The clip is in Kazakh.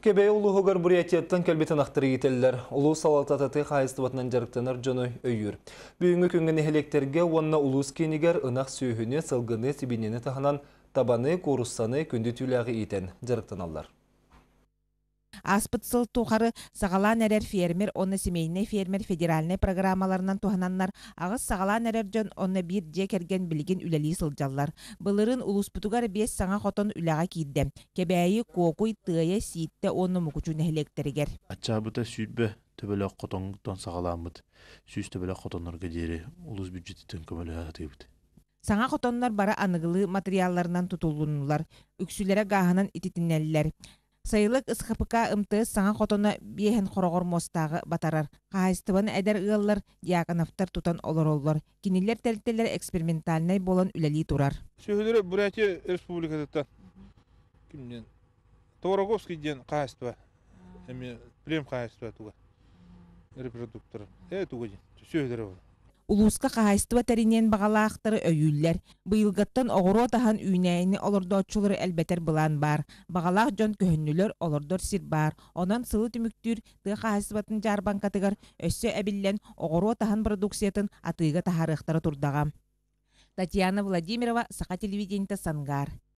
Кебе улу хугар бурятеттен кәлбетін ақтыры етелілер. Улу салатататы қайыстыватынан жарықтанар жоны өйір. Бүйінгі күнген әлектерге онна улус кенігер ынақ сүйіхіне сылғыны сибинені тағынан табаны, коруссаны күнді түйләғі етен жарықтаналар аспытсыл тухары сагалаан эрер фермер онна семейный фермер федеральный программаларынан тухананнар агыс сагалаан эрер дьон онна бир же керген билигин үлэлии сылжаллар былырын улуспутугар бес саңа хотон үлэҕа киирдэ кэбээйи куокуй тыайа сиитте онну мукучун ачабыта ачаабыта сүйбө төбөлөк хотонгтон сагалаамбыт сүүс төбөлөк хотоннорго диэри улус бюджеттен көмөлөатыыбыт саңа хотоннар бара аныгылы материалларынан тутулунулар үксүлэрэ гааһынан ититинеллер. Сайылык СХПК МТС саңа хотоны биэһэн хорогор мостагы батарар. Хаайстыбан эдер ыаллар диаконовтар тутан олороллор. Кинилер тәрттелер экспериментальный болан үләли турар. Сөйләре Бурятия республикасында кимден? Товароговский ден хаайстыба. Эми прем хаайстыба туга. Репродуктор. Э туга ден улууска кахайстыба теринен бағалаақтары өйүллер. Быйылгаттан оғыру атахан үйнәйіні олордоочулары әлбәтер бұлан бар. Бағалақ жон көхіннілер олордор сир бар. Онан сылы түмүктүр тыға кахайстыбатын жарбан катыгар өссө әбиллен оғыру атахан продукциятын атыйга тахарықтары турдағам. Татьяна Владимирова, Сақа телевидениеда Сангар.